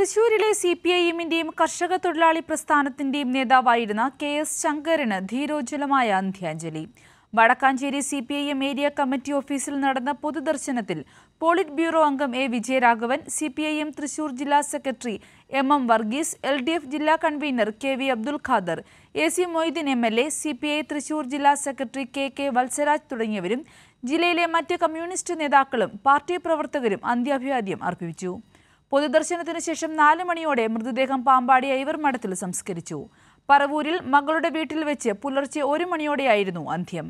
തൃശൂരിലെ C P I എമ്മിന്റെയും കർഷക തൊഴിലാളി പ്രസ്ഥാനത്തിന്റെയും നേതാവായിരുന്ന കെ എസ് ശങ്കറിന് ധീരോജ്വലമായ അന്ത്യാഞ്ജലി Vadakkancheri C P I M area committee ഓഫീസിൽ നടന്ന പൊതുദർശനത്തിൽ പോളിറ്റ് ബ്യൂറോ അംഗം A Vijayaraghavan C P I M Thrissur ജില്ലാ secretary M M Varghese L D F ജില്ലാ convener K V Abdul Khader A C Moideen M L A C P I തൃശൂർ ജില്ലാ സെക്രട്ടറി കെ കെ വത്സരാജ് തുടങ്ങിയവരും ജില്ലയിലെ മറ്റ് കമ്മ്യൂണിസ്റ്റ് നേതാക്കളും പാർട്ടി പ്രവർത്തകരും അന്ത്യാഭിവാദ്യം അർപ്പിച്ചു പൊതുദർശനത്തിന് ശേഷം നാല് മണിയോടെ മൃതദേഹം പാമ്പാടി ഐവർ മഠത്തിൽ സംസ്കരിച്ചു പറവൂരിൽ മകളുടെ വീട്ടിൽ വെച്ച് പുലർച്ചെ ഒരു മണിയോടെയായിരുന്നു അന്ത്യം